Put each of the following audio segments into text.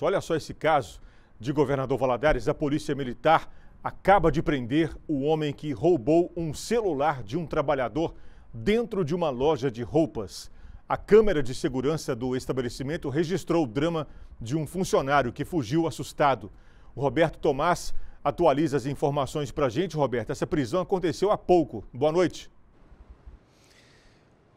Olha só esse caso de governador Valadares. A polícia militar acaba de prender o homem que roubou um celular de um trabalhador dentro de uma loja de roupas. A câmera de segurança do estabelecimento registrou o drama de um funcionário que fugiu assustado. O Roberto Tomás atualiza as informações para a gente. Roberto, essa prisão aconteceu há pouco. Boa noite.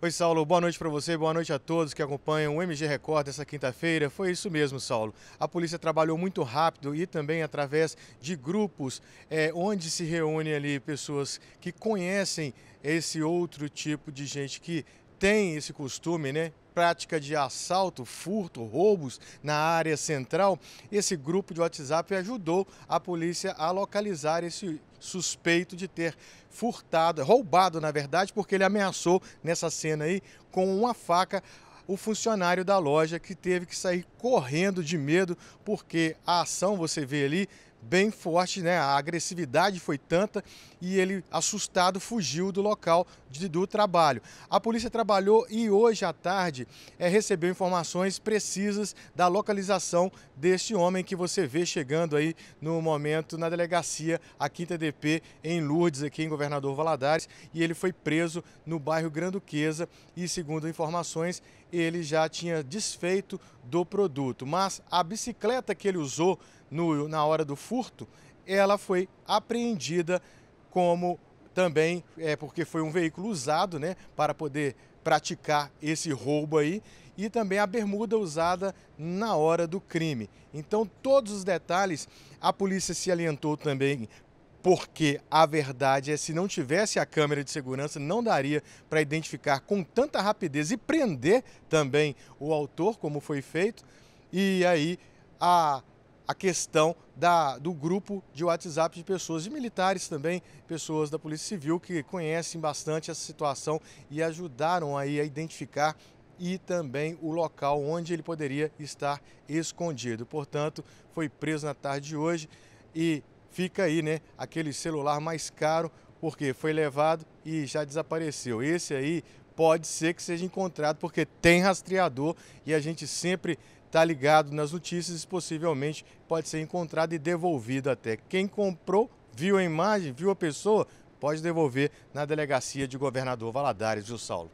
Oi, Saulo. Boa noite para você, boa noite a todos que acompanham o MG Record essa quinta-feira. Foi isso mesmo, Saulo. A polícia trabalhou muito rápido e também através de grupos é, onde se reúnem ali pessoas que conhecem esse outro tipo de gente que tem esse costume, né? Prática de assalto, furto, roubos na área central. Esse grupo de WhatsApp ajudou a polícia a localizar esse suspeito de ter furtado, roubado na verdade, porque ele ameaçou nessa cena aí com uma faca o funcionário da loja que teve que sair correndo de medo, porque a ação, você vê ali, bem forte, né? A agressividade foi tanta e ele, assustado, fugiu do local de, do trabalho. A polícia trabalhou e hoje à tarde é, recebeu informações precisas da localização deste homem que você vê chegando aí no momento na delegacia aqui TDP em Lourdes, aqui em Governador Valadares, e ele foi preso no bairro Granduquesa e, segundo informações, ele já tinha desfeito do produto. Mas a bicicleta que ele usou no, na hora do furto, ela foi apreendida como também é porque foi um veículo usado né, para poder praticar esse roubo aí e também a bermuda usada na hora do crime. Então, todos os detalhes, a polícia se alientou também porque a verdade é se não tivesse a câmera de segurança não daria para identificar com tanta rapidez e prender também o autor como foi feito. E aí a a questão da, do grupo de WhatsApp de pessoas, de militares também, pessoas da Polícia Civil que conhecem bastante essa situação e ajudaram aí a identificar e também o local onde ele poderia estar escondido. Portanto, foi preso na tarde de hoje e fica aí, né, aquele celular mais caro, porque foi levado e já desapareceu. Esse aí pode ser que seja encontrado porque tem rastreador e a gente sempre está ligado nas notícias e possivelmente pode ser encontrado e devolvido até. Quem comprou, viu a imagem, viu a pessoa, pode devolver na delegacia de governador Valadares, viu, Saulo?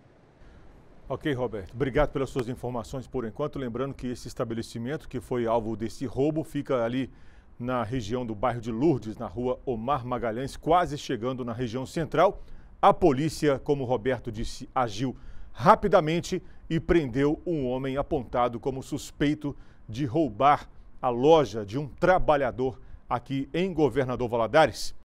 Ok, Roberto. Obrigado pelas suas informações por enquanto. Lembrando que esse estabelecimento que foi alvo desse roubo fica ali na região do bairro de Lourdes, na rua Omar Magalhães, quase chegando na região central. A polícia, como Roberto disse, agiu rapidamente e prendeu um homem apontado como suspeito de roubar a loja de um trabalhador aqui em Governador Valadares.